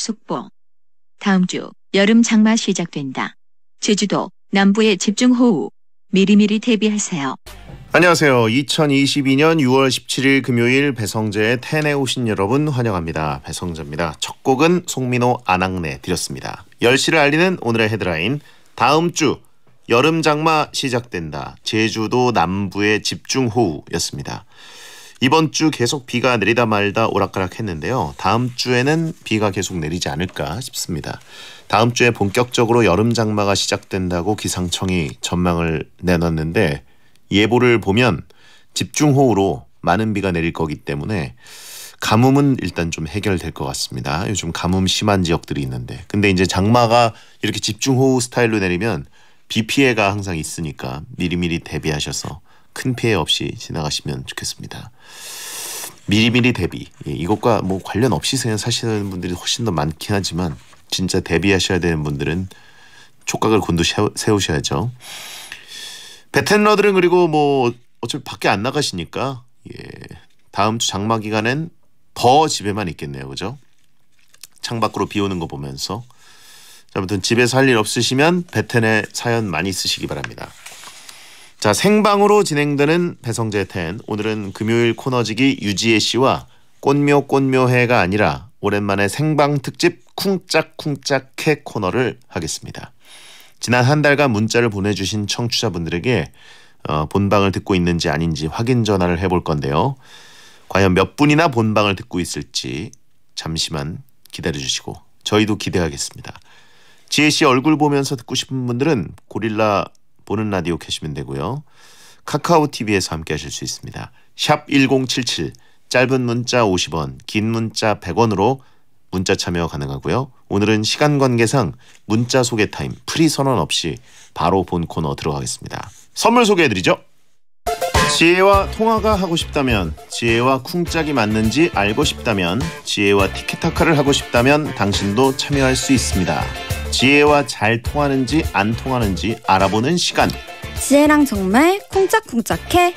속보. 다음 주 여름 장마 시작된다. 제주도 남부에 집중호우. 미리미리 대비하세요. 안녕하세요. 2022년 6월 17일 금요일 배성재의 텐에 오신 여러분 환영합니다. 배성재입니다. 첫 곡은 송민호 안악내 드렸습니다. 10시를 알리는 오늘의 헤드라인 다음 주 여름 장마 시작된다. 제주도 남부의 집중호우였습니다. 이번 주 계속 비가 내리다 말다 오락가락 했는데요. 다음 주에는 비가 계속 내리지 않을까 싶습니다. 다음 주에 본격적으로 여름 장마가 시작된다고 기상청이 전망을 내놨는데 예보를 보면 집중호우로 많은 비가 내릴 거기 때문에 가뭄은 일단 좀 해결될 것 같습니다. 요즘 가뭄 심한 지역들이 있는데. 근데 이제 장마가 이렇게 집중호우 스타일로 내리면 비 피해가 항상 있으니까 미리미리 대비하셔서 큰 피해 없이 지나가시면 좋겠습니다. 미리미리 대비 예, 이것과 뭐 관련 없이 사시는 분들이 훨씬 더 많긴 하지만 진짜 대비하셔야 되는 분들은 촉각을 곤두 세우셔야죠. 베텐러들은 그리고 뭐 어차피 밖에 안 나가시니까 예, 다음 주 장마 기간엔 더 집에만 있겠네요, 그죠? 창밖으로 비 오는 거 보면서 아무튼 집에서 할 일 없으시면 베텐의 사연 많이 쓰시기 바랍니다. 자 생방으로 진행되는 배성재 텐 오늘은 금요일 코너지기 유지혜 씨와 꽃묘 꽃묘회가 아니라 오랜만에 생방 특집 쿵짝쿵짝 해 코너를 하겠습니다. 지난 한 달간 문자를 보내주신 청취자분들에게 어, 본방을 듣고 있는지 아닌지 확인 전화를 해볼 건데요. 과연 몇 분이나 본방을 듣고 있을지 잠시만 기다려주시고 저희도 기대하겠습니다. 지혜 씨 얼굴 보면서 듣고 싶은 분들은 고릴라 보는 라디오 캐시면 되고요. 카카오 TV에서 함께 하실 수 있습니다. 샵 1077 짧은 문자 50원, 긴 문자 100원으로 문자 참여 가능하고요. 오늘은 시간 관계상 문자 소개 타임 프리 선언 없이 바로 본 코너 들어가겠습니다. 선물 소개해 드리죠. 지혜와 통화가 하고 싶다면, 지혜와 쿵짝이 맞는지 알고 싶다면, 지혜와 티키타카를 하고 싶다면 당신도 참여할 수 있습니다. 지혜와 잘 통하는지 안 통하는지 알아보는 시간. 지혜랑 정말 쿵짝쿵짝해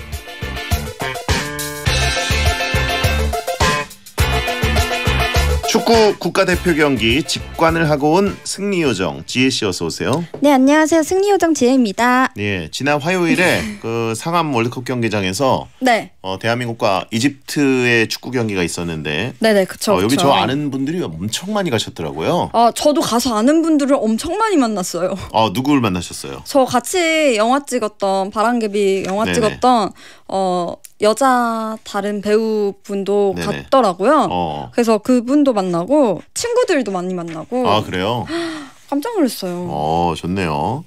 축구 국가대표 경기 직관을 하고 온 승리요정 지혜 씨 어서 오세요. 네 안녕하세요 승리요정 지혜입니다. 예 지난 화요일에 그 상암 월드컵 경기장에서 네 어, 대한민국과 이집트의 축구 경기가 있었는데 네네 네, 그쵸, 어, 여기 그쵸. 저 아는 분들이 엄청 많이 가셨더라고요. 아 저도 가서 아는 분들을 엄청 많이 만났어요. 어 누구를 만나셨어요? 저 같이 영화 찍었던 바람개비 영화 네네. 찍었던 어 여자 다른 배우분도 네네. 갔더라고요. 어. 그래서 그분도 만나고 친구들도 많이 만나고. 아 그래요? 깜짝 놀랐어요. 어 좋네요.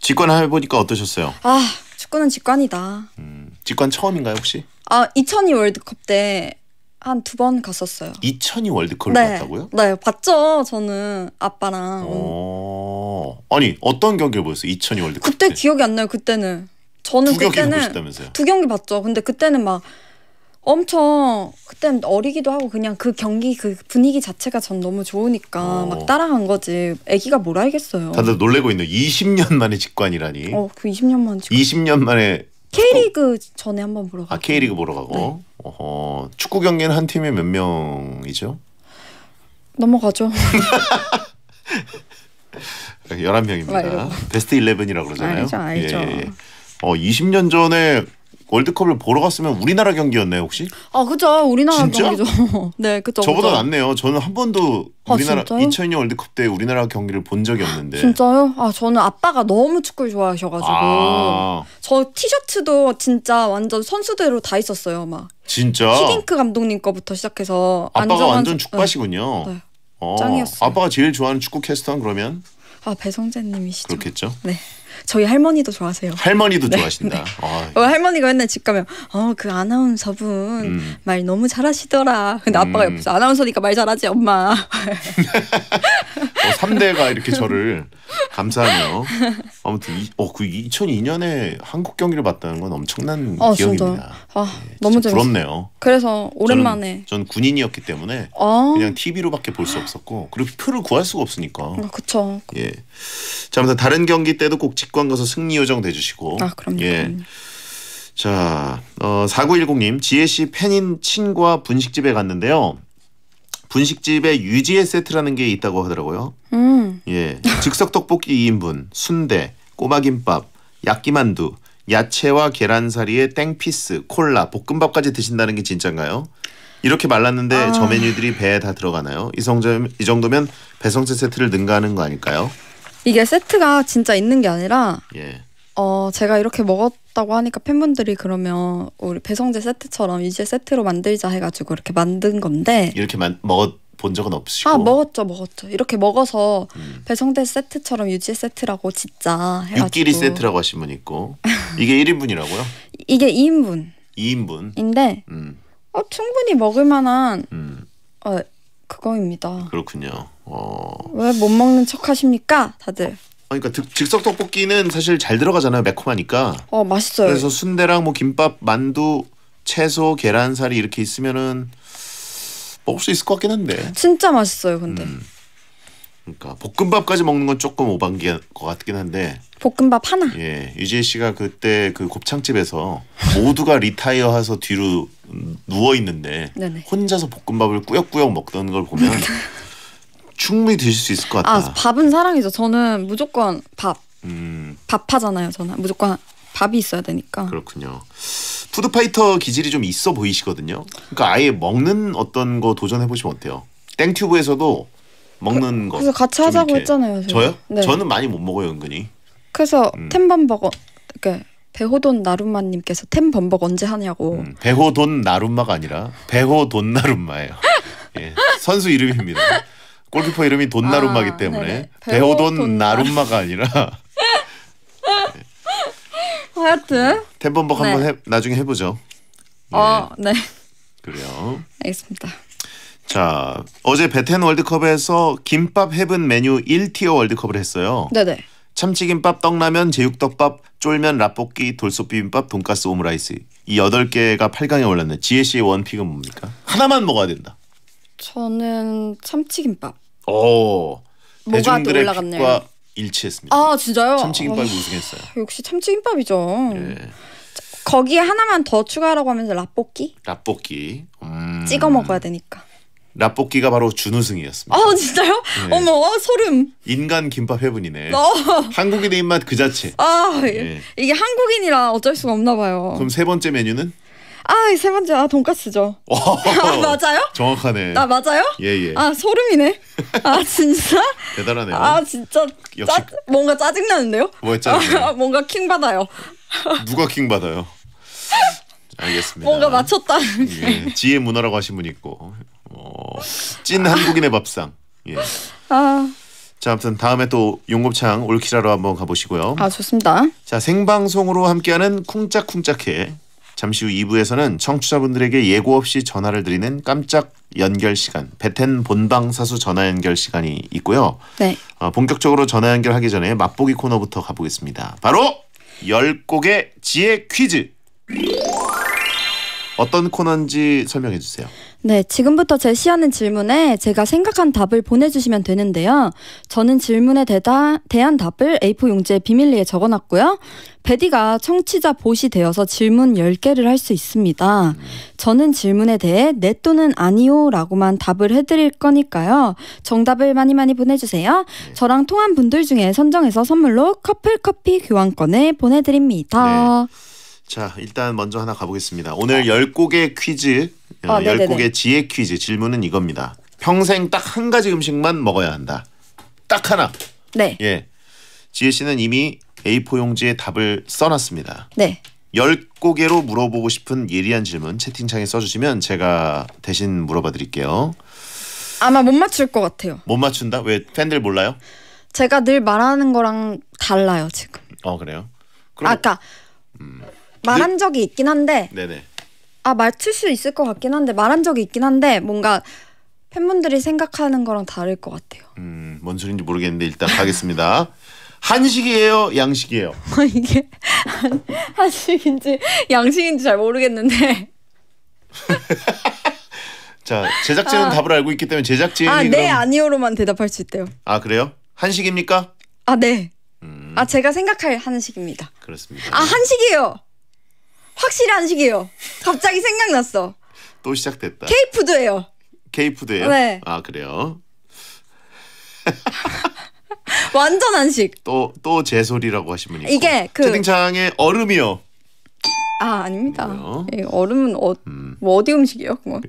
직관 해보니까 어떠셨어요? 아 축구는 직관이다. 음, 직관 처음인가요 혹시? 아2002 월드컵 때 한 두 번 갔었어요. 2002 월드컵을 네. 봤다고요? 네, 봤죠. 저는 아빠랑. 오. 어. 아니 어떤 경기를 보였어요? 2002 월드컵 그때 때. 기억이 안 나요. 그때는 저는 두 그때는 두 경기 봤죠. 근데 그때는 막 엄청 그때 어리기도 하고 그냥 그 경기 그 분위기 자체가 전 너무 좋으니까 어. 막 따라간 거지. 아기가 뭘 알겠어요. 다들 놀래고 있는 20년 만에 직관이라니. 어, 그 20년 만 직관. 20년 만에 K리그 축구. 전에 한번 보러 가 아, K리그 보러 가고. 네. 어허. 축구 경기는 한 팀에 몇 명이죠? 넘어가죠. 11명입니다. 아, 베스트 11이라고 그러잖아요. 알죠, 알죠. 예. 예, 예. 어 20년 전에 월드컵을 보러 갔으면 우리나라 경기였네요 혹시? 아 그죠 우리나라 진짜? 경기죠. 네 그죠. 저보다 낫네요. 저는 한 번도 아, 우리나라 아, 2002년 월드컵 때 우리나라 경기를 본 적이 없는데. 진짜요? 아 저는 아빠가 너무 축구를 좋아하셔가지고 아저 티셔츠도 진짜 완전 선수대로 다 있었어요 막. 진짜. 히딩크 감독님 거부터 시작해서 아빠가 안정한... 완전 축바시군요. 네. 네. 어, 짱이었어요. 아빠가 제일 좋아하는 축구 캐스터는 그러면? 아 배성재님이시죠. 그렇겠죠. 네. 저희 할머니도 좋아하세요. 할머니도 네, 좋아하신다. 네. 아, 예. 어, 할머니가 맨날 집 가면 어 그 아나운서분 음. 말 너무 잘하시더라. 근데 아빠가 음. 옆에서 아나운서니까 말 잘하지 엄마. 3대가 이렇게 저를 감사하며 아무튼 이, 어, 그 2002년에 한국 경기를 봤다는 건 엄청난 어, 기억입니다. 아, 네, 너무 재밌 부럽네요. 그래서 오랜만에 저는, 저는 군인이었기 때문에 아~ 그냥 TV로밖에 볼 수 없었고 그리고 표를 구할 수가 없으니까. 아, 그렇죠. 예. 자, 아무튼 다른 경기 때도 꼭 직관 가서 승리 요정 돼주시고. 아, 그럼요. 예. 그럼요. 자, 어, 4910님, 지혜 씨 팬인 친구와 분식집에 갔는데요. 분식집에 유지의 세트라는 게 있다고 하더라고요. 음. 예. 즉석 떡볶이 2인분, 순대, 꼬마김밥, 야끼만두, 야채와 계란사리에 땡피스, 콜라, 볶음밥까지 드신다는 게 진짠가요? 이렇게 말랐는데 아. 저 메뉴들이 배에 다 들어가나요? 이, 성점, 이 정도면 배성재 세트를 능가하는 거 아닐까요? 이게 세트가 진짜 있는 게 아니라 예. 어, 제가 이렇게 먹었 맛있다고 하니까 팬분들이 그러면 우리 배성재 세트처럼 이제 세트로 만들자 해가지고 이렇게 만든 건데 이렇게 만, 먹본 적은 없으시고 아 먹었죠 먹었죠 이렇게 먹어서 음. 배성대 세트처럼 유지 세트라고 진짜 해가 육끼리 세트라고 하신 분 있고 이게 1인분이라고요? 이게 2인분 2인분인데 음. 어, 충분히 먹을 만한 음. 어, 그거입니다 그렇군요 어... 왜못 먹는 척 하십니까 다들 그러니까 즉석 떡볶이는 사실 잘 들어가잖아요. 매콤하니까. 어 맛있어요. 그래서 순대랑 뭐 김밥, 만두, 채소, 계란살이 이렇게 있으면은 먹을 수 있을 것 같긴 한데. 진짜 맛있어요, 근데. 음. 그러니까 볶음밥까지 먹는 건 조금 오반 기것 같긴 한데. 볶음밥 하나. 예, 유진 씨가 그때 그 곱창집에서 모두가 리타이어해서 뒤로 누워 있는데 혼자서 볶음밥을 꾸역꾸역 먹던 걸 보면 충분히 드실 수 있을 것 아, 같다. 아, 밥은 사랑이죠. 저는 무조건 밥. 음. 밥하잖아요. 저는 무조건 밥이 있어야 되니까. 그렇군요. 푸드파이터 기질이 좀 있어 보이시거든요. 그러니까 아예 먹는 어떤 거 도전해 보시면 어때요? 땡튜브에서도 먹는 그, 거. 그래서 같이 하자고 했잖아요. 저희. 저요 네. 저는 많이 못 먹어요, 은근히. 그래서 음. 템범버거 이렇게 그, 배호돈 나룸마님께서 템범벅 언제 하냐고. 음, 배호돈 나룸마가 아니라 배호돈 나룸마예요. 예, 선수 이름입니다. 골키퍼 이름이 돈나룸마기 아, 때문에 네배우돈 나룸마가 아니라 하여튼 템범벅 한번 네. 해, 나중에 해보죠. 어, 네. 어, 네. 그래요. 알겠습니다. 자, 어제 베텐 월드컵에서 김밥 헤븐 메뉴 1티어 월드컵을 했어요. 네네. 참치김밥, 떡라면, 제육떡밥 쫄면, 라볶이, 돌솥비빔밥, 돈가스 오므라이스 이8 개가 8강에 올랐네. GS의 원픽은 뭡니까? 하나만 먹어야 된다. 저는 참치김밥. 어. 대중들의 올라갔네요. 일치했습니다. 아 진짜요? 참치김밥 아, 우승했어요. 역시 참치김밥이죠. 예. 거기에 하나만 더 추가하라고 하면서 라볶이? 라볶이. 음... 찍어 먹어야 되니까. 라볶이가 바로 준우승이었습니다. 아 진짜요? 네. 어머 어, 소름. 인간 김밥 회분이네. 어. 아. 한국인의 입맛 그 자체. 아 예. 이게 한국인이라 어쩔 수가 없나 봐요. 그럼 세 번째 메뉴는? 아, 세 번째 아 돈까스죠. 아, 맞아요? 정확하네. 아, 맞아요? 예, 예. 아, 소름이네. 아, 진짜? 대단하네요. 아, 진짜 역시 짜, 뭔가 짜증나는데요? 뭐짜증 아, 뭔가 킹 받아요. 누가 킹 받아요? 알겠습니다. 뭔가 맞췄다. 예, 지혜 문화라고 하신 분 있고 어, 찐 한국인의 밥상. 예. 아. 자, 아무튼 다음에 또 용곱창 올키라로 한번 가보시고요. 아, 좋습니다. 자, 생방송으로 함께하는 쿵짝쿵짝해. 잠시 후 2부에서는 청취자분들에게 예고 없이 전화를 드리는 깜짝 연결 시간, 베텐 본방 사수 전화 연결 시간이 있고요. 네. 어, 본격적으로 전화 연결하기 전에 맛보기 코너부터 가보겠습니다. 바로 열곡의 지혜 퀴즈. 어떤 코너인지 설명해 주세요. 네, 지금부터 제시하는 질문에 제가 생각한 답을 보내주시면 되는데요. 저는 질문에 대다, 대한 답을 A4 용지에 비밀리에 적어놨고요. 베디가 청취자 보시 되어서 질문 10개를 할 수 있습니다. 저는 질문에 대해 네 또는 아니요 라고만 답을 해드릴 거니까요. 정답을 많이 많이 보내주세요. 네. 저랑 통한 분들 중에 선정해서 선물로 커플 커피 교환권을 보내드립니다. 네. 자, 일단 먼저 하나 가보겠습니다. 오늘 열 곡의 퀴즈, 어, 어 열 곡의 지혜 퀴즈 질문은 이겁니다. 평생 딱 한 가지 음식만 먹어야 한다. 딱 하나. 네. 예. 지혜 씨는 이미 A4 용지에 답을 써놨습니다. 네. 열 고개로 물어보고 싶은 예리한 질문 채팅창에 써주시면 제가 대신 물어봐 드릴게요. 아마 못 맞출 것 같아요. 못 맞춘다? 왜 팬들 몰라요? 제가 늘 말하는 거랑 달라요 지금. 어 그래요? 그럼 아까 그러니까 음. 말한 네. 적이 있긴 한데 네네. 아 맞출 수 있을 것 같긴 한데 말한 적이 있긴 한데 뭔가 팬분들이 생각하는 거랑 다를 것 같아요. 음, 뭔 소리인지 모르겠는데 일단 가겠습니다. 한식이에요, 양식이에요. 아, 이게 한- 한식인지 양식인지 잘 모르겠는데 자, 제작진은 아. 답을 알고 있기 때문에 제작진이 아네 그럼 아니오로만 대답할 수 있대요. 아 그래요? 한식입니까? 아 네. 음. 아 제가 생각할 한식입니다. 그렇습니다. 아 한식이에요. 확실히 한식이에요. 갑자기 생각났어. 또 시작됐다. 케이푸드예요. 케이푸드예요? 네. 아 그래요. 완전 한식. 또 또 제 소리라고 하시면 있 이게 그 채팅창에 얼음이요. 아 아닙니다. 예, 얼음은 어, 음. 뭐 어디 음식이요? 그건.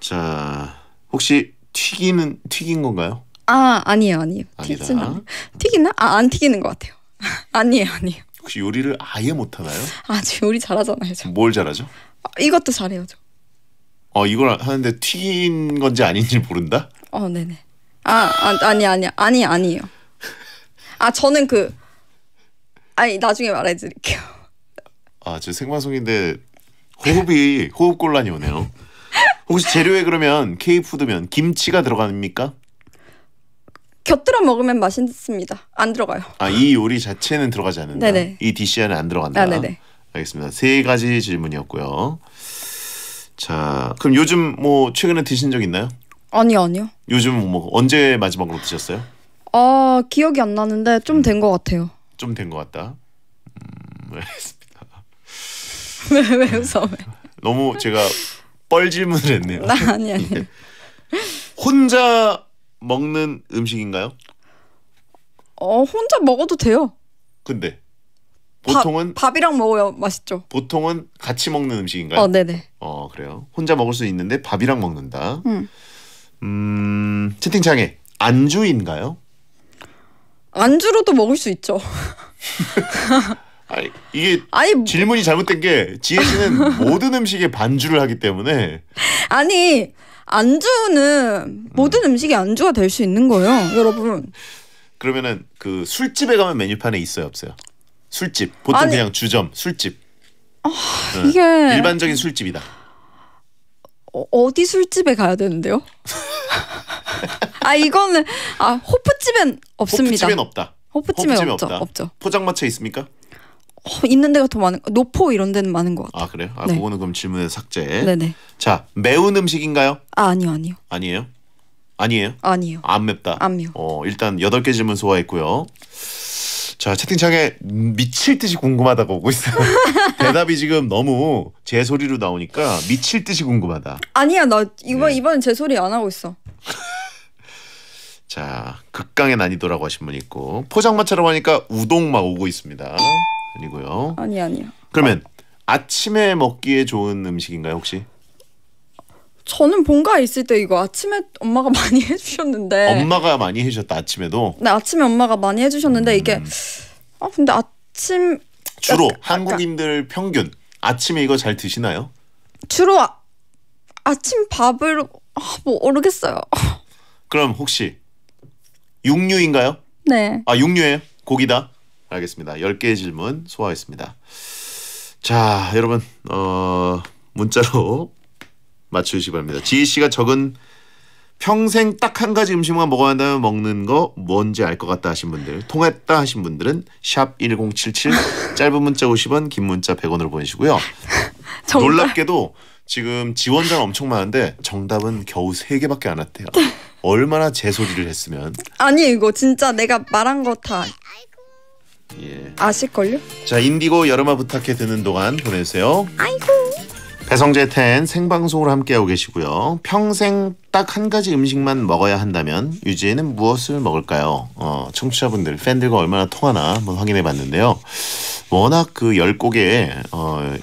자 혹시 튀기는 튀긴 건가요? 아 아니에요 아니에요. 튀기나 튀기나? 아, 아안 튀기는 것 같아요. 아니에요 아니에요. 혹시 요리를 아예 못하나요? 아, 요리 잘하잖아요. 저. 뭘 잘하죠? 아, 이것도 잘해요, 저. 어, 이걸 하는데 튀긴 건지 아닌지 모른다? 어, 네네. 아, 아, 아니 아니, 아니, 아니에요. 아, 저는 그, 아니, 나중에 말해드릴게요. 아, 저 생방송인데 호흡이, 호흡 곤란이 오네요. 혹시 재료에 그러면 K푸드면 김치가 들어갑니까? 곁들여 먹으면 맛있습니다. 안 들어가요. 아이 요리 자체는 들어가지 않는다. 네네. 이 디시 안에 안 들어간다. 아, 네네. 알겠습니다. 세 가지 질문이었고요. 자 그럼 요즘 뭐 최근에 드신 적 있나요? 아니요 아니요. 요즘 뭐 언제 마지막으로 드셨어요? 아 기억이 안 나는데 좀 된 것 같아요. 좀 된 것 같다. 음, 알겠습니다. 왜왜 웃어? 왜. 너무 제가 뻘 질문을 했네요. 나 아, 아니 아니. 예. 혼자 먹는 음식인가요? 어 혼자 먹어도 돼요. 근데 보통은 밥, 이랑 먹어야 맛있죠. 보통은 같이 먹는 음식인가요? 어 네네. 어 그래요. 혼자 먹을 수 있는데 밥이랑 먹는다. 음, 음 채팅창에 안주인가요? 안주로도 먹을 수 있죠. 아니, 이게 아니, 뭐- 질문이 잘못된 게 지혜 씨는 모든 음식에 반주를 하기 때문에 아니 안주는 음. 모든 음. 식이 안주가 될 수 있는 거예요, 여러분. 그러면은 그 술집에 가면 메뉴판에 있어요, 없어요? 술집 보통 아니, 그냥 주점 술집. 아, 응. 네. 이게 일반적인 술집이다. 어, 디 술집에 가야 되는데요? 아 이거는 아 호프집엔 없습니다. 호프집엔 없다. 호프집에 호프집에 없죠, 없다. 없죠. 포장마차 있습니까? 어, 있는 데가 더 많은 노포 이런 데는 많은 것 같아요. 아 그래요? 아 네. 그거는 그럼 질문에 삭제. 네네. 자 매운 음식인가요? 아 아니요 아니요. 아니에요? 아니에요? 아니요. 안 맵다. 안 매워. 어 일단 여덟 개 질문 소화했고요. 자 채팅창에 미칠 듯이 궁금하다고 오고 있어요. 대답이 지금 너무 제 소리로 나오니까 미칠 듯이 궁금하다. 아니야 나 이번 네. 이번제 소리 안 하고 있어. 자 극강의 난이도라고 하신 분 있고 포장마차로 하니까 우동 막 오고 있습니다. 아니고요. 아니 아니요. 그러면 아침에 먹기에 좋은 음식인가요 혹시? 저는 본가 있을 때 이거 아침에 엄마가 많이 해주셨는데 엄마가 많이 해주셨다 아침에도. 네 아침에 엄마가 많이 해주셨는데 음. 이게 아 근데 아침 주로 약간, 한국인들 약간. 평균 아침에 이거 잘 드시나요? 주로 아, 아침 밥을 아, 뭐 모르겠어요. 그럼 혹시 육류인가요? 네. 아 육류예요? 고기다. 알겠습니다. 10개의 질문 소화했습니다. 자, 여러분 어, 문자로 맞추시기 바랍니다. 지희 씨가 적은 평생 딱 한 가지 음식만 먹어야 한다면 먹는 거 뭔지 알 것 같다 하신 분들 통했다 하신 분들은 샵 1077 짧은 문자 50원 긴 문자 100원으로 보내시고요. 정답. 놀랍게도 지금 지원자가 엄청 많은데 정답은 겨우 3개밖에 안 왔대요. 네. 얼마나 제 소리를 했으면 아니 이거 진짜 내가 말한 거다 예. 아실걸요? 자 인디고 여름아 부탁해 듣는 동안 보내주세요. 아이고. 배성재 텐생방송을 함께하고 계시고요. 평생 딱 한 가지 음식만 먹어야 한다면 유지에는 무엇을 먹을까요? 어, 청취자분들, 팬들과 얼마나 통하나 한번 확인해 봤는데요. 워낙 그 열곡에 어,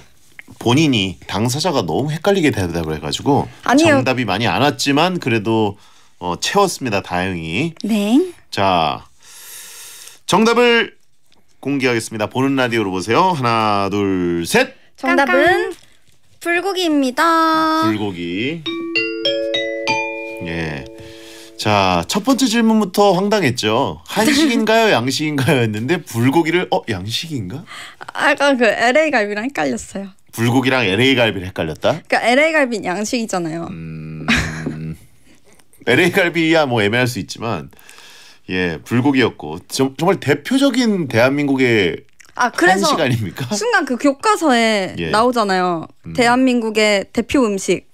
본인이 당사자가 너무 헷갈리게 대답을 해가지고 아니요. 정답이 많이 안 왔지만 그래도 어, 채웠습니다. 다행히. 네. 자 정답을 공개하겠습니다. 보는 라디오로 보세요. 하나, 둘, 셋. 정답은 불고기입니다. 불고기. 예. 자, 첫 번째 질문부터 황당했죠. 한식인가요, 양식인가요 했는데 불고기를 어, 양식인가? 아까 그 LA 그 갈비랑 헷갈렸어요. 불고기랑 LA 갈비를 헷갈렸다? 그 그러니까 LA 갈비는 양식이잖아요. 음... LA 갈비야 뭐 애매할 수 있지만 예, 불고기였고 정말 대표적인 대한민국의 아 그래서 시간입니까? 순간 그 교과서에 예. 나오잖아요. 음. 대한민국의 대표 음식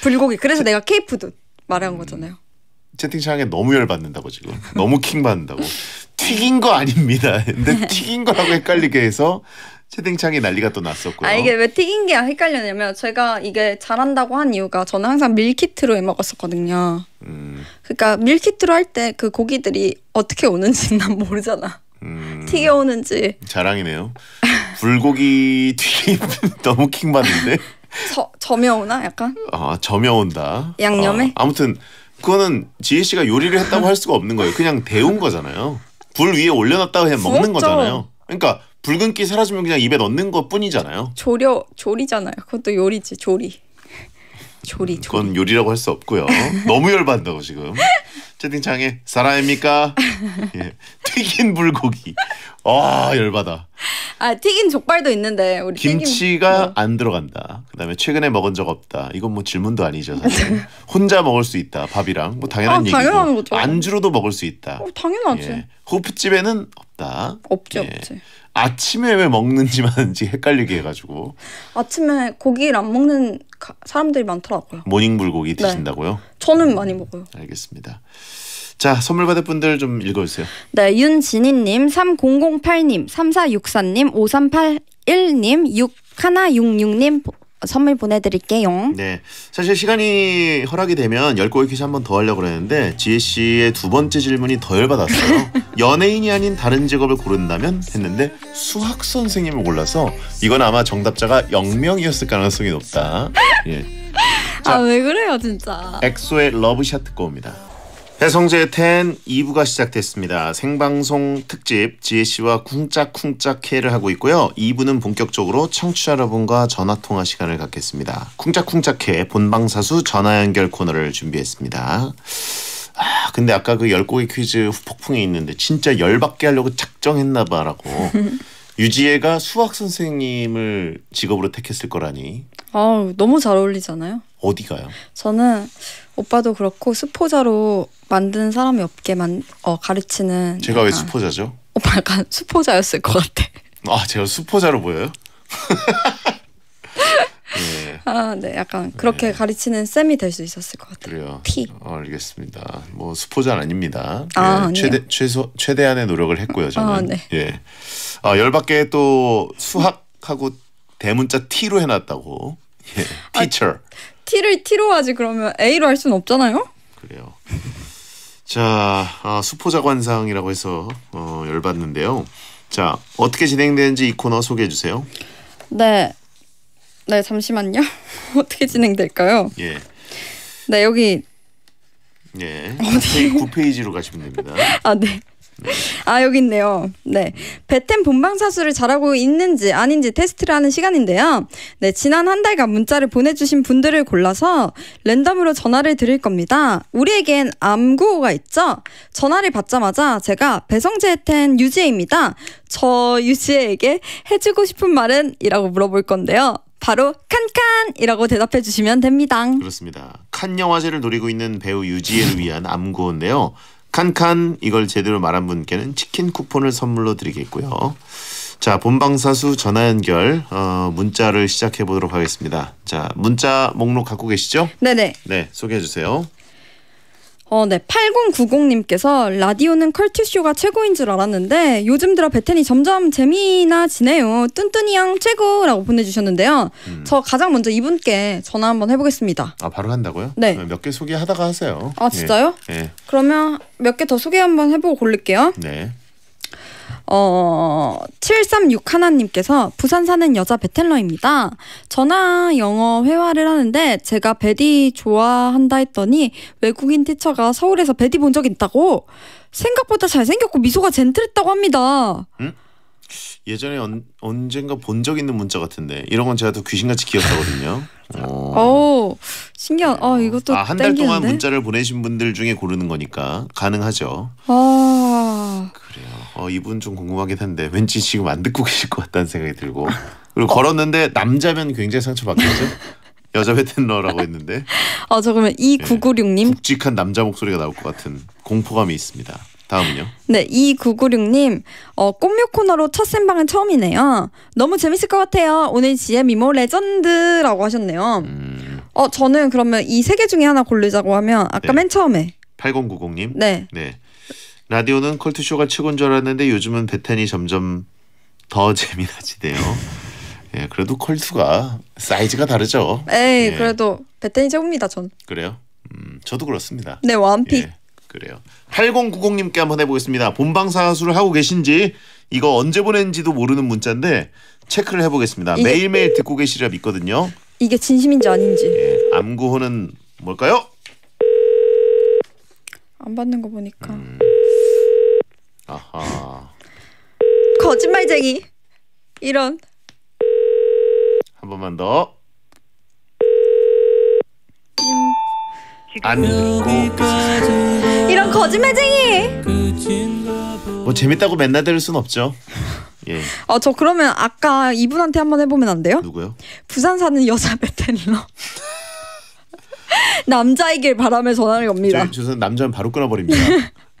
불고기. 그래서 내가 케이푸드 말한 거잖아요. 음. 채팅창에 너무 열받는다고 지금 너무 킹 받는다고 튀긴 거 아닙니다. 근데 튀긴 거라고 헷갈리게 해서 채팅창에 난리가 또 났었고요. 아 이게 왜 튀긴 게 헷갈렸냐면 제가 이게 잘한다고 한 이유가 저는 항상 밀키트로 해 먹었었거든요. 음. 그러니까 밀키트로 할 때 그 고기들이 어떻게 오는지 난 모르잖아. 음. 튀겨 오는지. 자랑이네요. 불고기 튀김 너무 킹받는데. 저 저며오나 약간? 아 저며온다. 양념에? 아, 아무튼 그거는 지혜 씨가 요리를 했다고 할 수가 없는 거예요. 그냥 데운 거잖아요. 불 위에 올려놨다고 해 먹는 거잖아요. 그러니까 붉은기 사라지면 그냥 입에 넣는 것 뿐이잖아요. 조려 조리잖아요. 그것도 요리지 조리. 조리, 음, 조리. 그건 요리라고 할 수 없고요. 너무 열받는다고 지금. 채팅창에 사랑입니까? 예. 튀긴 불고기. 아 열받아. 아 튀긴 족발도 있는데 우리 김치가 튀김... 네. 안 들어간다. 그다음에 최근에 먹은 적 없다. 이건 뭐 질문도 아니죠 사실. 혼자 먹을 수 있다. 밥이랑 뭐 당연한 아, 얘기고. 당연한 거죠. 안주로도 먹을 수 있다. 어, 당연하지. 예. 호프집에는 없다. 없지 예. 없지. 아침에 왜 먹는지만지 헷갈리게 해가지고 아침에 고기를 안 먹는 사람들이 많더라고요. 모닝 불고기 네. 드신다고요? 네. 저는 음, 많이 먹어요. 알겠습니다. 자 선물 받을 분들 좀 읽어주세요. 네 윤진희님, 3008님, 3464님, 5381님, 6166님 선물 보내드릴게요. 네. 사실 시간이 허락이 되면 열고의 퀴즈 한 번 더 하려고 그랬는데 지혜 씨의 두 번째 질문이 더 열받았어요. 연예인이 아닌 다른 직업을 고른다면 했는데 수학 선생님을 골라서 이건 아마 정답자가 영명이었을 가능성이 높다. 예. 아왜 그래요 진짜. 엑소의 러브샷 듣고 옵니다. 배성재의 텐 2부가 시작됐습니다. 생방송 특집 지혜 씨와 쿵짝쿵짝 회를 하고 있고요. 2부는 본격적으로 청취자 여러분과 전화통화 시간을 갖겠습니다. 쿵짝쿵짝 회 본방사수 전화연결 코너를 준비했습니다. 아, 근데 아까 그 열고기 퀴즈 후폭풍에 있는데 진짜 열받게 하려고 작정했나 봐라고 유지혜가 수학 선생님을 직업으로 택했을 거라니. 아 너무 잘 어울리잖아요. 어디가요? 저는 오빠도 그렇고 수포자로 만드 사람이 없게 만 어, 가르치는. 제가 왜 수포자죠? 오빠 약간 수포자였을 것 같아. 아 제가 수포자로 보여요? 예. 아, 네, 약간 그렇게 예. 가르치는 쌤이 될 수 있었을 것 같아요. 그래요. T. 어, 알겠습니다. 뭐 수포자 아닙니다. 아, 예. 최대 최소 최대한의 노력을 했고요. 아, 저는. 아, 네. 예. 아, 열받게 또 수학하고 대문자 T로 해놨다고. 예. 아, Teacher. T를 T로 하지 그러면 A로 할 수는 없잖아요. 그래요. 자, 아, 수포자 관상이라고 해서 어, 열받는데요. 자, 어떻게 진행되는지 이 코너 소개해 주세요. 네, 네, 잠시만요. 어떻게 진행될까요? 예. 네, 여기 예. 어디 9페이지로 가시면 됩니다. 아, 네. 아 여기 있네요. 네, 베템 본방 사수를 잘하고 있는지 아닌지 테스트를 하는 시간인데요. 네, 지난 한 달간 문자를 보내주신 분들을 골라서 랜덤으로 전화를 드릴 겁니다. 우리에겐 암구호가 있죠. 전화를 받자마자 제가 배성재 텐 유지혜입니다. 저 유지혜에게 해주고 싶은 말은이라고 물어볼 건데요. 바로 칸칸이라고 대답해 주시면 됩니다. 그렇습니다. 칸 영화제를 노리고 있는 배우 유지혜를 위한 암구인데요. 칸칸 이걸 제대로 말한 분께는 치킨 쿠폰을 선물로 드리겠고요. 자 본방사수 전화 연결 어, 문자를 시작해 보도록 하겠습니다. 자 문자 목록 갖고 계시죠? 네네. 네 소개해 주세요. 어, 네. 8090님께서 라디오는 컬투쇼가 최고인 줄 알았는데 요즘 들어 베텐이 점점 재미나지네요. 뚠뚠이 양 최고라고 보내주셨는데요. 음. 저 가장 먼저 이분께 전화 한번 해보겠습니다. 아, 바로 한다고요? 네. 아, 몇개 소개하다가 하세요. 아, 진짜요? 예. 예. 그러면 몇 개 더 소개 한번 해보고 고를게요. 네. 어, 736 하나님께서 부산 사는 여자 베텔러입니다. 전화 영어 회화를 하는데 제가 베디 좋아한다 했더니 외국인 티처가 서울에서 베디 본 적 있다고 생각보다 잘생겼고 미소가 젠틀했다고 합니다. 응? 예전에 언, 언젠가 본 적 있는 문자 같은데 이런 건 제가 더 귀신같이 기억하거든요. 오, 어. 어, 신기한. 아 이것도 아, 한달 동안 문자를 보내신 분들 중에 고르는 거니까 가능하죠. 아 그래요. 어 이분 좀 궁금하긴 한데 왠지 지금 안 듣고 계실 것 같다는 생각이 들고 그리고 어. 걸었는데 남자면 굉장히 상처받겠죠. 여자 베텐너라고 했는데. 아 저 그러면 예. 이구구룡님 네, 굵직한 남자 목소리가 나올 것 같은 공포감이 있습니다. 다음은요. 네, 2996님. 어, 꽃묘 코너로 첫 생방은 처음이네요. 너무 재밌을 것 같아요. 오늘 지혜 미모 레전드라고 하셨네요. 음. 어, 저는 그러면 이 세 개 중에 하나 고르자고 하면 아까 네. 맨 처음에 8090님. 네. 네. 라디오는 컬투쇼가 최고인 줄 알았는데 요즘은 베텐이 점점 더 재미나지네요. 예, 그래도 컬투가 사이즈가 다르죠. 에이, 예. 그래도 베텐이 최고입니다, 전. 그래요? 음, 저도 그렇습니다. 네, 완픽. 예. 그래요. 8090님께 한번 해보겠습니다. 본방사수를 하고 계신지 이거 언제 보낸지도 모르는 문자인데 체크를 해보겠습니다. 이게... 매일매일 듣고 계시리라 믿거든요. 이게 진심인지 아닌지. 예, 암구호는 뭘까요? 안 받는 거 보니까. 음. 아하. 거짓말쟁이. 이런. 한 번만 더. 음. 안 믿고 이런 거짓말쟁이. 뭐 재밌다고 맨날 들을 순 없죠. 예. 아저 어, 그러면 아까 이분한테 한번 해보면 안 돼요? 누구요? 부산 사는 여자 베텔러. 남자이길 바람에 전하는 겁니다. 저, 저 남자는 바로 끊어버립니다.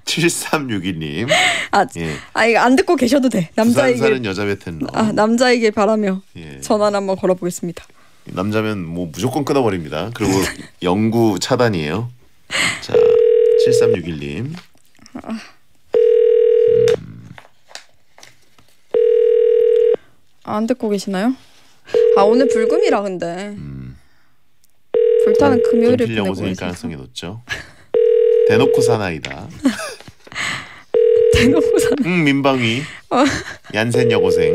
7362님. 아, 예. 아 이거 안 듣고 계셔도 돼. 남자에게 부산 사는 여자 베텐러. 아, 남자에게 바라며 예. 전화 한번 걸어보겠습니다. 남자면 뭐 무조건 끊어버립니다. 그리고 영구 차단이에요. 자, 7361님. 음. 아, 안 듣고 계시나요? 아 오늘 불금이라 근데 음. 불타는 네, 금요일을 보내고 있어요. 가능성이 높죠. 대놓고 사나이다. 대놓고 사나이. 응 민방위. 어. 얀센 여고생.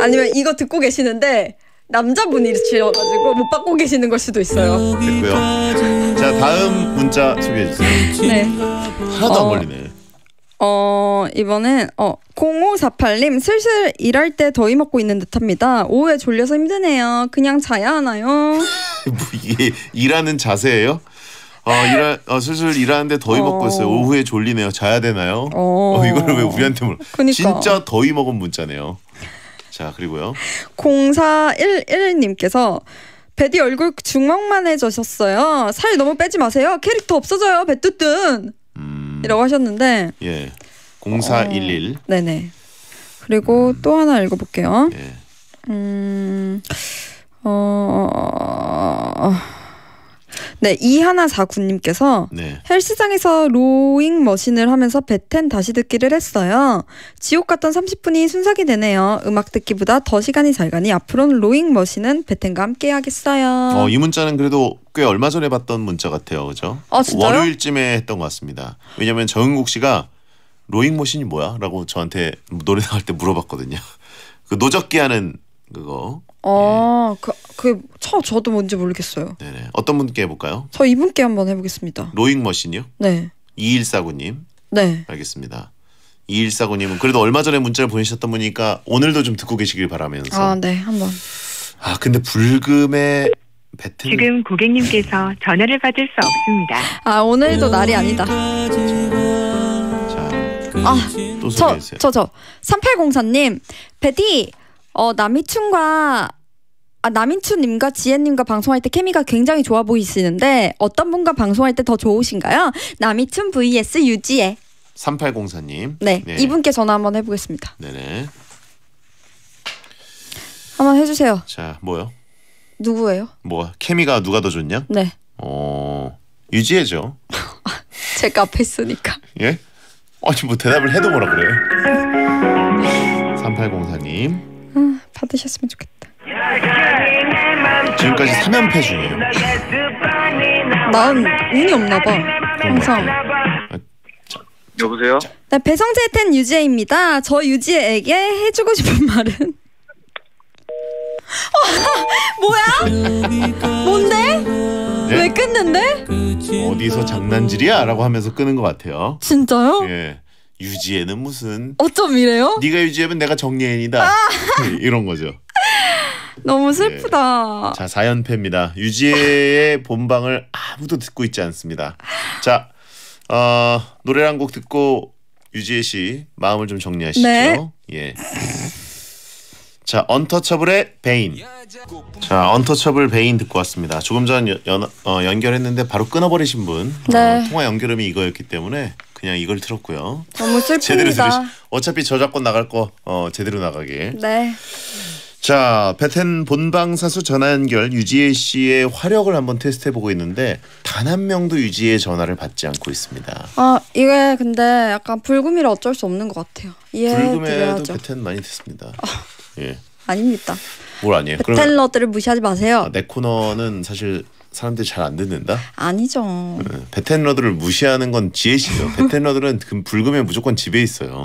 아니면 이거 듣고 계시는데 남자분이셔가지고 못 받고 계시는 걸 수도 있어요. 됐고요. 자 다음 문자 소개해 주세요. 네. 하나도 안 어, 걸리네. 어 이번엔 어 0548님 슬슬 일할 때 더위 먹고 있는 듯합니다. 오후에 졸려서 힘드네요. 그냥 자야 하나요? 뭐 이게 일하는 자세예요? 아, 일하, 아, 슬슬 일하는데 더위 어... 먹고 있어요. 오후에 졸리네요. 자야 되나요? 어... 어 이걸 왜 우리한테 물어? 그러니까. 진짜 더위 먹은 문자네요. 자, 그리고요. 0411님께서 배디 얼굴 중망만해져셨어요. 살 너무 빼지 마세요. 캐릭터 없어져요. 배뚜뜬. 음... 이라고 하셨는데. 예. 0411. 어, 네네. 그리고 음... 또 하나 읽어볼게요. 예. 음. 어. 네, 이하나사구님께서 네. 헬스장에서 로잉 머신을 하면서 배텐 다시 듣기를 했어요. 지옥 같던 30분이 순삭이 되네요. 음악 듣기보다 더 시간이 잘 가니 앞으로는 로잉 머신은 배텐과 함께 하겠어요. 어, 이 문자는 그래도 꽤 얼마 전에 봤던 문자 같아요. 그죠? 아, 월요일쯤에 했던 것 같습니다. 왜냐면 정은국 씨가 로잉 머신이 뭐야? 라고 저한테 노래 나갈 때 물어봤거든요. 그 노적기 하는 그거 아, 예. 그, 그, 처, 저도 뭔지 모르겠어요. 네네. 어떤 분께 해볼까요? 저 이분께 한번 해보겠습니다. 로잉 머신이요? 네. 2149님. 네. 알겠습니다. 2149님은 그래도 얼마 전에 문자를 보내셨던 분이니까 오늘도 좀 듣고 계시길 바라면서. 아, 네. 한번. 아, 근데 불금에 배틀... 지금 고객님께서 전화를 받을 수 없습니다. 아, 오늘도 날이 아니다. 자, 그 아, 또 소개해주세요. 저, 저, 저. 3804님. 베디, 어, 남이춘과 아, 남인춘님과 지혜님과 방송할 때 케미가 굉장히 좋아 보이시는데 어떤 분과 방송할 때 더 좋으신가요? 남이춘 vs 유지혜. 3804님. 네, 네, 이분께 전화 한번 해보겠습니다. 네네. 한번 해주세요. 자, 뭐요? 누구예요? 뭐 케미가 누가 더 좋냐? 네. 어 유지혜죠. 제가 앞에 있으니까. 예? 아니 뭐 대답을 해도 뭐라 그래? 3804님. 받으셨으면 좋겠다. 지금까지 3연패 중이에요. 난 운이 없나 봐. 항상. 아, 여보세요? 네, 배성재 텐 유지혜입니다. 저 유지혜에게 해주고 싶은 말은? 어, 뭐야? 뭔데? 네? 왜 끊는데? 어디서 장난질이야? 라고 하면서 끄는 것 같아요. 진짜요? 예. 유지에는 무슨 어쩜 이래요? 네가 유지하면 내가 정예인이다 아. 이런 거죠. 너무 네. 슬프다. 네. 자사연패입니다 유지의 본방을 아무도 듣고 있지 않습니다. 자 어, 노래 한 곡 듣고 유지혜 씨 마음을 좀 정리하시죠. 네. 예. 자 언터처블의 베인. 자 언터처블 베인 듣고 왔습니다. 조금 전 연, 어, 연결했는데 바로 끊어버리신 분. 어, 네. 어, 통화 연결음이 이거였기 때문에 그냥 이걸 틀었고요 너무 슬픕니다. 제대로 들으시. 어차피 저작권 나갈 거 어, 제대로 나가게. 네. 자, 베텐 본방 사수 전화 연결 유지혜 씨의 화력을 한번 테스트해 보고 있는데 단 한 명도 유지혜 전화를 받지 않고 있습니다. 아, 이게 근데 약간 불금이라 어쩔 수 없는 것 같아요. 불금에도 베텐 많이 듣습니다. 아, 예. 아닙니다. 뭘 아니에요? 베텐러들을 무시하지 마세요. 아, 내 코너는 사실 사람들이 잘 안 듣는다? 아니죠. 네, 베텐러들을 무시하는 건 지혜시죠. 베텐러들은 불금에 무조건 집에 있어요.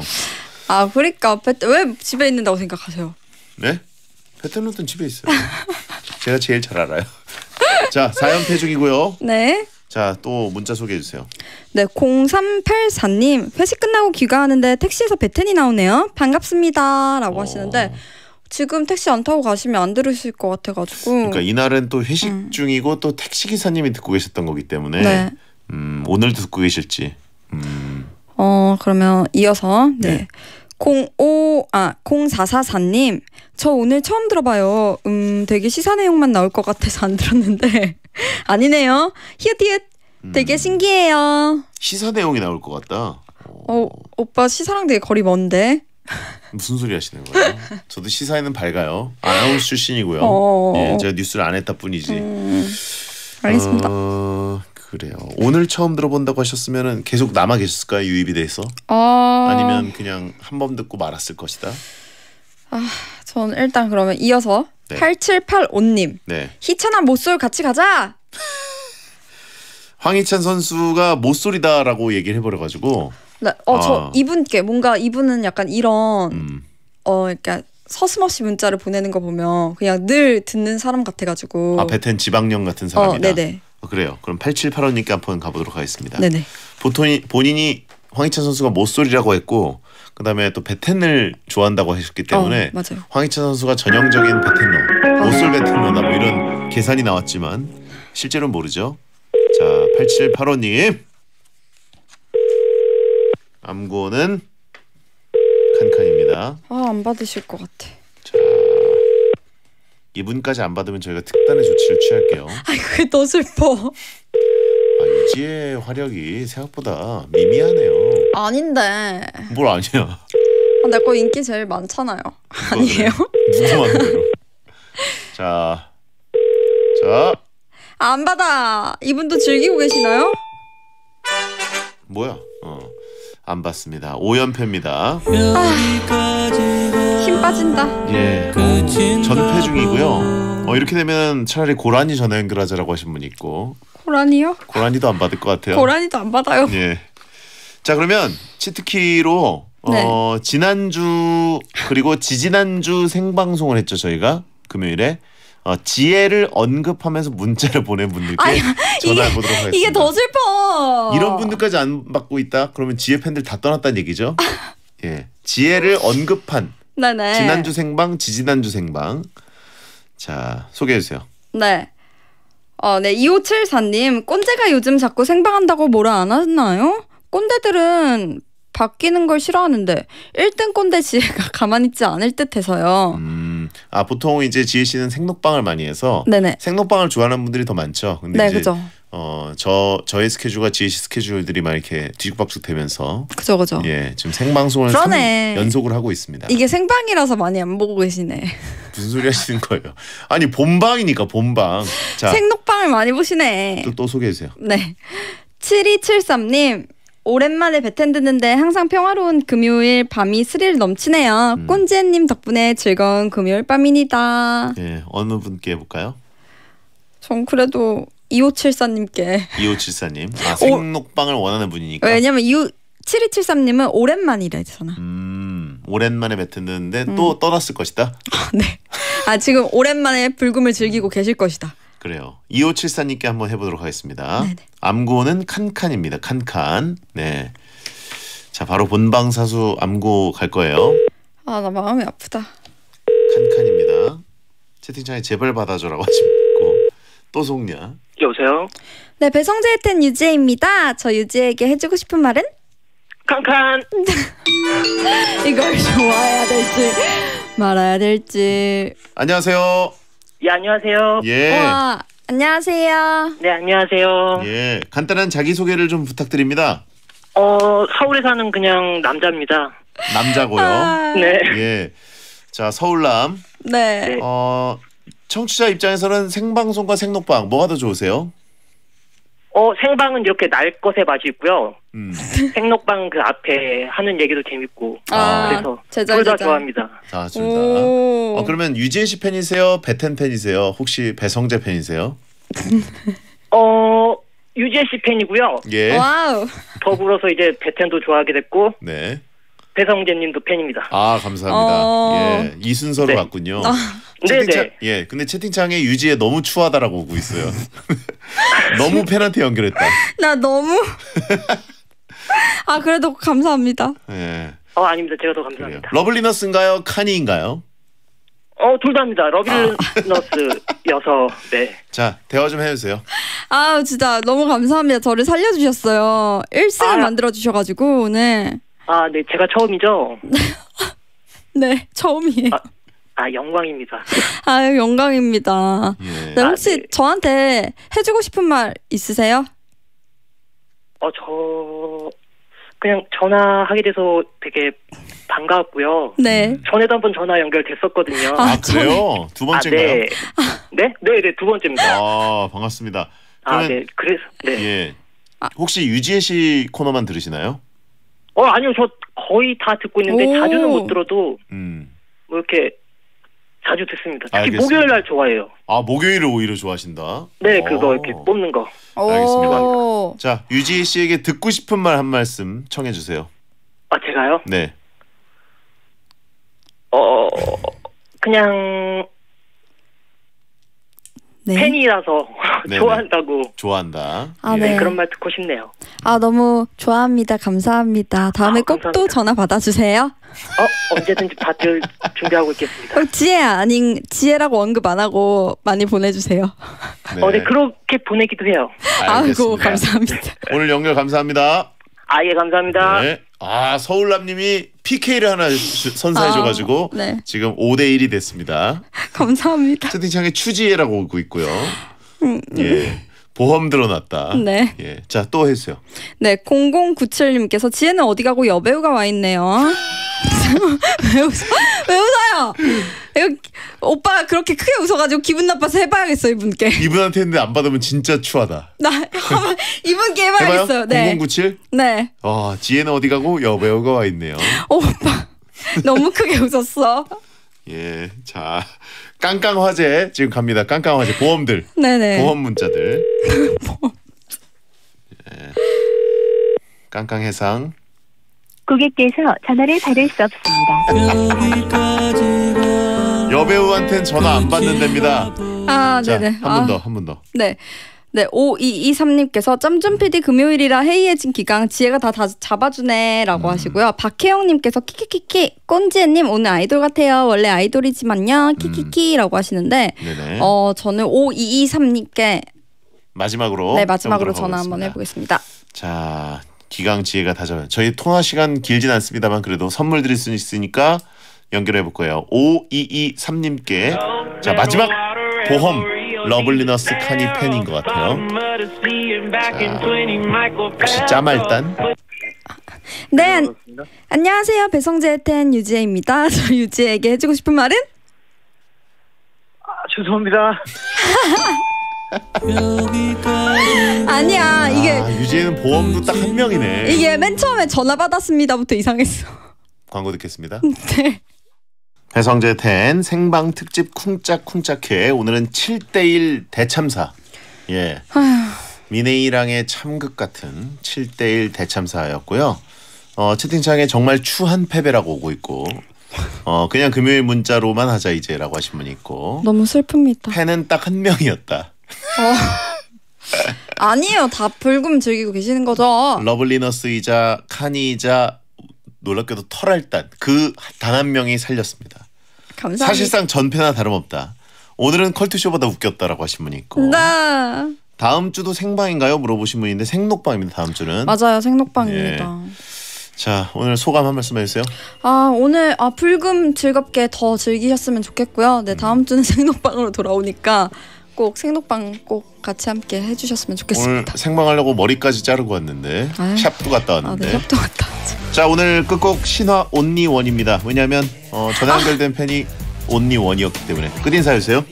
아 그러니까 베트, 왜 집에 있는다고 생각하세요? 네? 베텐러들은 집에 있어요. 제가 제일 잘 알아요. 자 4연패 중이고요. 네. 자, 또 문자 소개해 주세요. 네, 0384님. 회식 끝나고 귀가하는데 택시에서 베텐이 나오네요. 반갑습니다라고 어... 하시는데 지금 택시 안 타고 가시면 안 들으실 것 같아가지고. 그러니까 이날은 또 회식 음. 중이고 또 택시 기사님이 듣고 계셨던 거기 때문에 네. 음, 오늘 듣고 계실지. 음. 어 그러면 이어서 네. 네. 05, 아, 0444님, 저 오늘 처음 들어봐요. 음, 되게 시사 내용만 나올 것 같아서 안 들었는데. 아니네요. 히읗히읗. 음. 되게 신기해요. 시사 내용이 나올 것 같다. 어, 오빠 시사랑 되게 거리 먼데. 무슨 소리 하시는 거예요? 저도 시사에는 밝아요. 아나운서 출신이고요. 어. 예, 제가 뉴스를 안 했다 뿐이지. 음... 알겠습니다. 어... 그래요. 오늘 처음 들어본다고 하셨으면 계속 남아 계셨을까요 유입이 돼서? 어... 아. 아니면 그냥 한 번 듣고 말았을 것이다. 아, 전 일단 그러면 이어서 네. 8785님. 네. 희찬아 모쏠 같이 가자. 황희찬 선수가 모쏠이다라고 얘기를 해버려가지고 네, 어저 아. 이분께 뭔가 이분은 약간 이런 음. 어 그러니까 서슴없이 문자를 보내는 거 보면 그냥 늘 듣는 사람 같아가지고 아 베텐 지방령 같은 사람이다. 어, 네네. 어, 그래요. 그럼 8785님께 한번 가보도록 하겠습니다. 네네. 보통 본인이 황희찬 선수가 모쏠이라고 했고 그다음에 또 베텐을 좋아한다고 하셨기 때문에 어, 황희찬 선수가 전형적인 베텐러, 모쏠 베텐러다 뭐 이런 계산이 나왔지만 실제로는 모르죠. 자 8785님. 암고는 칸칸입니다. 아 안 받으실 것 같아. 자 이분까지 안 받으면 저희가 특단의 조치를 취할게요. 아그더 슬퍼. 아 유지의 화력이 생각보다 미미하네요. 아닌데. 뭘 아니야? 아, 내거 인기 제일 많잖아요. 아니에요? 누구 마음대로. 자, 자. 안 받아. 이분도 즐기고 계시나요? 뭐야? 어. 안 봤습니다. 5연패입니다. 아, 힘 빠진다. 예. 어, 전패 중이고요. 어, 이렇게 되면 차라리 고라니 전화 연결하자라고 하신 분 있고. 고라니요? 고라니도 안 받을 것 같아요. 고라니도 안 받아요. 예. 자, 그러면 치트키로 어, 네. 지난주 그리고 지지난주 생방송을 했죠, 저희가. 금요일에. 어, 지혜를 언급하면서 문자를 보낸 분들께 아니, 전화를 이게, 보도록 하겠습니다. 이게 더 슬퍼. 이런 분들까지 안 받고 있다. 그러면 지혜 팬들 다 떠났다는 얘기죠. 예, 지혜를 언급한 네네. 네. 지난주 생방, 지지난주 생방. 자 소개해 주세요. 네. 어, 네, 2574님, 꼰대가 요즘 자꾸 생방한다고 뭐라 안 하나요? 꼰대들은 바뀌는 걸 싫어하는데 1등 꼰대 지혜가 가만 있지 않을 듯해서요. 음. 아 보통 이제 지혜 씨는 생록빵을 많이 해서 네네. 생록빵을 좋아하는 분들이 더 많죠. 근데 네, 그죠. 어 저 저의 스케줄과 지혜 씨 스케줄들이 막 이렇게 뒤죽박죽 되면서 그죠 그죠 예 지금 생방송을 그러네. 3, 연속을 하고 있습니다 이게 생방이라서 많이 안 보고 계시네 무슨 소리 하시는 거예요 아니 본방이니까 본방 자 생록방을 많이 보시네 또, 또 소개해 주세요 네 7273님 오랜만에 배텐 듣는데 항상 평화로운 금요일 밤이 스릴 넘치네요. 음. 꼰지님 덕분에 즐거운 금요일 밤입니다. 예, 어느 분께 볼까요전 그래도 2574님께. 2574님. 아, 생록빵을 원하는 분이니까. 왜냐면 7273님은 오랜만이래잖아. 음, 오랜만에 뱉었는데 음. 또 떠났을 것이다. 아, 네. 아, 지금 오랜만에 불금을 즐기고 음. 계실 것이다. 그래요. 2574님께 한번 해보도록 하겠습니다. 네네. 암고는 칸칸입니다. 칸칸. 네. 자, 바로 본방사수 암고 갈 거예요. 아, 나 마음이 아프다. 칸칸입니다. 채팅창에 제발 받아줘라고 하시고또 속냐? 여보세요? 네, 배성재의 텐 유지혜입니다. 저 유지혜에게 해주고 싶은 말은? 칸칸. 이걸 좋아해야 될지 말아야 될지. 안녕하세요. 예, 안녕하세요. 예. 와, 안녕하세요. 네, 안녕하세요. 예. 간단한 자기소개를 좀 부탁드립니다. 어, 서울에 사는 그냥 남자입니다. 남자고요. 아. 네. 예. 자, 서울남. 네. 네. 어, 청취자 입장에서는 생방송과 생녹방 뭐가 더 좋으세요? 어 생방은 이렇게 날 것에 맛있고요. 음. 생록방 그 앞에 하는 얘기도 재밌고 아, 그래서 제자, 둘다 좋아합니다. 자, 둘 다. 오. 어 그러면 유지혜 씨 팬이세요? 배텐 팬이세요? 혹시 배성재 팬이세요? 어 유지혜 씨 팬이고요. 예. 와우. 더불어서 이제 배텐도 좋아하게 됐고. 네. 배성재님도 팬입니다. 아 감사합니다. 어... 예 이순서로 네. 왔군요. 아. 채팅창 네네. 예 근데 채팅창에 유지에 너무 추하다라고 보고 있어요. 너무 팬한테 연결했다. 나 너무 아 그래도 감사합니다. 예. 어 아닙니다. 제가 더 감사합니다. 러블리너스인가요? 카니인가요? 어 둘 다입니다. 러블리너스여서 아. 네. 자 대화 좀 해주세요. 아 진짜 너무 감사합니다. 저를 살려주셨어요. 1승을 아. 만들어 주셔가지고 오늘 아네 제가 처음이죠. 네 처음이에요. 아. 아 영광입니다. 아 영광입니다. 예. 네, 아, 혹시 아, 네. 저한테 해주고 싶은 말 있으세요? 어저 그냥 전화하게 돼서 되게 반가웠고요. 네. 전에도 한 번 전화 연결됐었거든요. 아, 아 그래요? 두 번째인가요? 아, 네. 네, 네, 네, 두 번째입니다. 아 반갑습니다. 아 네, 그래서 네. 예. 아. 혹시 유지혜 씨 코너만 들으시나요? 어 아니요, 저 거의 다 듣고 있는데 오. 자주는 못 들어도 음. 뭐 이렇게 자주 듣습니다. 특히 알겠습니다. 목요일 날 좋아해요. 아 목요일을 오히려 좋아하신다. 네, 어. 그거 이렇게 뽑는 거. 네, 알겠습니다. 자 유지 씨에게 듣고 싶은 말 한 말씀 청해 주세요. 아 제가요? 네. 어 그냥 네. 팬이라서 좋아한다고. 좋아한다. 아, 네. 예. 네. 그런 말 듣고 싶네요. 아 너무 좋아합니다. 감사합니다. 다음에 아, 꼭또 전화 받아주세요. 어 언제든지 받을 준비하고 있겠습니다. 어, 지혜 아닌 지혜라고 언급 안 하고 많이 보내주세요. 네. 어, 네 그렇게 보내기도 해요. 아이고 감사합니다. 오늘 연결 감사합니다. 아 예 감사합니다. 네. 아 서울남님이 PK를 하나 선사해줘가지고 아, 네. 지금 5대 1이 됐습니다. 감사합니다. 채팅창에 추지혜라고 오고 있고요. 음, 예. 보험 들어놨다. 네. 예. 자, 또해주요 네, 0097님께서 지혜는 어디 가고 여배우가 와 있네요. 왜 웃어? 왜 웃어요? 이거, 오빠가 그렇게 크게 웃어가지고 기분 나빠서 해봐야겠어 이분께. 이분한테 했는데 안 받으면 진짜 추하다. 나 이분께 해봐야겠어요. 네. 0097? 네. 아, 지혜는 어디 가고 여배우가 와 있네요. 오빠 너무 크게 웃었어. 예, 자 깡깡 화제 지금 갑니다. 깡깡 화제 보험들. 네네. 보험 문자들. 네. 깡깡 해상. 고객께서 전화를 받을 수 없습니다. 여배우한텐 전화 안 받는답니다. 아, 자, 네네. 한분 아. 더, 한분 더. 네. 네, 5223님께서 짬준 PD 금요일이라 해이해진 기강 지혜가 다, 다 잡아주네라고 음. 하시고요. 박혜영님께서 키키키키 꼰지혜님 오늘 아이돌 같아요. 원래 아이돌이지만요. 음. 키키키라고 하시는데 네네. 어 저는 5223님께 마지막으로 네 마지막으로 전화 한번 해보겠습니다. 자 기강 지혜가 다 잡아요. 저희 통화 시간 길진 않습니다만 그래도 선물 드릴 수 있으니까 연결해 볼 거예요. 5223님께 자 마지막 보험 러블리너스 카니 팬인 것 같아요. 혹시 짜말단? 네, 안, 안녕하세요. 배성재 텐 유지혜입니다. 저 유지혜에게 해주고 싶은 말은? 아, 죄송합니다. 아니야, 이게. 아, 유지혜는 보험도 딱 한 명이네. 이게 맨 처음에 전화 받았습니다부터 이상했어. 광고 듣겠습니다. 네. 배성재 텐 생방 특집 쿵짝쿵짝해 오늘은 7대1 대참사. 예. 미네이랑의 참극 같은 7대1 대참사였고요. 어, 채팅창에 정말 추한 패배라고 오고 있고 어 그냥 금요일 문자로만 하자 이제라고 하신 분이 있고 너무 슬픕니다. 팬은 딱한 명이었다. 어. 아니에요. 다 불금 즐기고 계시는 거죠. 러블리너스이자 카니이자 놀랍게도 털알단 그 단 한 명이 살렸습니다. 감사합니다. 사실상 전패나 다름없다. 오늘은 컬투쇼보다 웃겼다라고 하신 분이 있고. 나. 네. 다음 주도 생방인가요? 물어보신 분인데 생녹방입니다. 다음 주는. 맞아요. 생녹방입니다. 예. 자 오늘 소감 한 말씀 해주세요. 아 오늘 아 불금 즐겁게 더 즐기셨으면 좋겠고요. 네 다음 주는 생녹방으로 돌아오니까 꼭 생독방 꼭 같이 함께 해주셨으면 좋겠습니다. 생방하려고 머리까지 자르고 왔는데 아유. 샵도 갔다 아, 네, 왔는데 네, 협도 갔다. 왔죠. 자 오늘 끝곡 신화 온니원입니다. 왜냐하면 어, 전화 연결된 아. 팬이 온니원이었기 때문에 끝인사해세요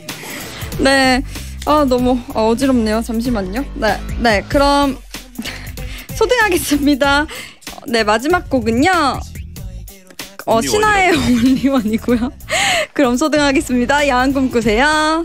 네. 아 너무 어, 어지럽네요. 잠시만요. 네, 네. 그럼 소등하겠습니다. 네 마지막 곡은요. 어, 신화의 온리원이고요. 그럼 소등하겠습니다. 야한 꿈 꾸세요.